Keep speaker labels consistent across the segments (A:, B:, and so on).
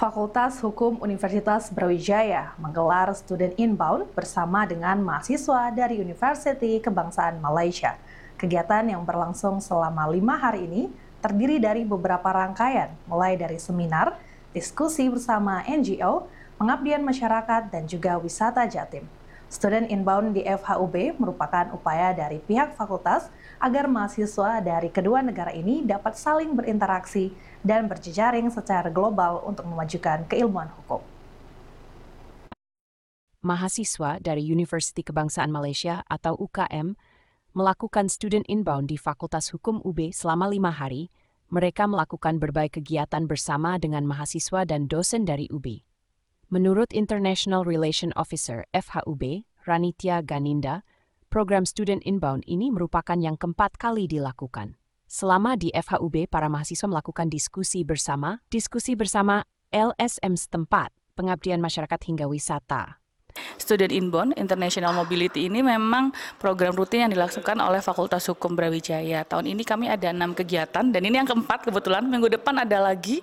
A: Fakultas Hukum Universitas Brawijaya menggelar Student Inbound bersama dengan mahasiswa dari University Kebangsaan Malaysia. Kegiatan yang berlangsung selama lima hari ini terdiri dari beberapa rangkaian, mulai dari seminar, diskusi bersama NGO, pengabdian masyarakat, dan juga wisata jatim. Student Inbound di FHUB merupakan upaya dari pihak fakultas agar mahasiswa dari kedua negara ini dapat saling berinteraksi dan berjejaring secara global untuk memajukan keilmuan
B: hukum. Mahasiswa dari Universiti Kebangsaan Malaysia atau UKM melakukan student inbound di Fakultas Hukum UB selama lima hari. Mereka melakukan berbagai kegiatan bersama dengan mahasiswa dan dosen dari UB. Menurut International Relation Officer FHUB, Ranitia Ganinda, program Student Inbound ini merupakan yang keempat kali dilakukan. Selama di FHUB, para mahasiswa melakukan diskusi bersama, diskusi bersama LSM setempat, pengabdian masyarakat hingga wisata. Student Inbound
C: International Mobility ini memang program rutin yang dilaksanakan oleh Fakultas Hukum Brawijaya. Tahun ini kami ada enam kegiatan dan ini yang keempat kebetulan minggu depan ada lagi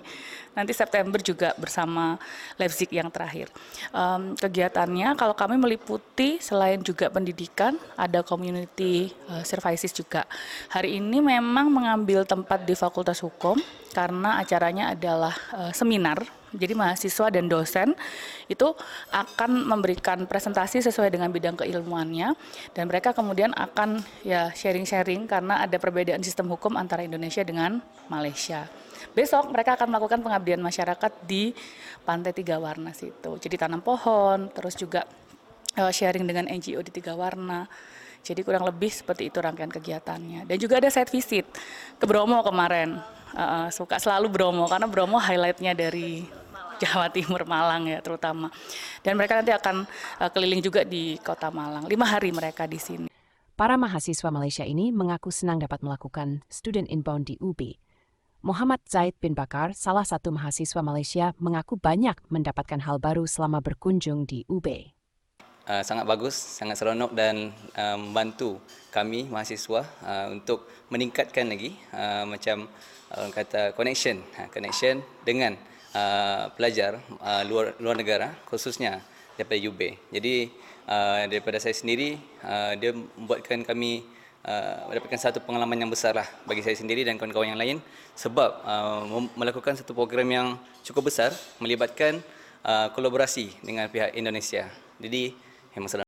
C: nanti September juga bersama Leipzig yang terakhir. Um, kegiatannya kalau kami meliputi selain juga pendidikan ada community uh, services juga. Hari ini memang mengambil tempat di Fakultas Hukum karena acaranya adalah uh, seminar jadi mahasiswa dan dosen itu akan memberikan presentasi sesuai dengan bidang keilmuannya dan mereka kemudian akan ya sharing-sharing karena ada perbedaan sistem hukum antara Indonesia dengan Malaysia. Besok mereka akan melakukan pengabdian masyarakat di Pantai Tiga Warna situ. Jadi tanam pohon, terus juga eh, sharing dengan NGO di Tiga Warna. Jadi kurang lebih seperti itu rangkaian kegiatannya. Dan juga ada site visit ke Bromo kemarin. Uh, suka selalu Bromo karena Bromo highlightnya dari Jawa Timur Malang ya terutama. Dan mereka nanti akan eh, keliling juga di Kota Malang.
B: Lima hari mereka di sini. Para mahasiswa Malaysia ini mengaku senang dapat melakukan student inbound di UB. Muhammad Zaid bin Bakar, salah satu mahasiswa Malaysia, mengaku banyak mendapatkan hal baru selama berkunjung di UB.
D: Eh, sangat bagus, sangat seronok dan eh, membantu kami mahasiswa untuk meningkatkan lagi macam kata connection, connection dengan uh, pelajar uh, luar luar negara khususnya daripada UB. Jadi uh, daripada saya sendiri uh, dia membuatkan kami uh, mendapatkan satu pengalaman yang besarlah bagi saya sendiri dan kawan-kawan yang lain sebab uh, melakukan satu program yang cukup besar melibatkan uh, kolaborasi dengan pihak Indonesia. Jadi memang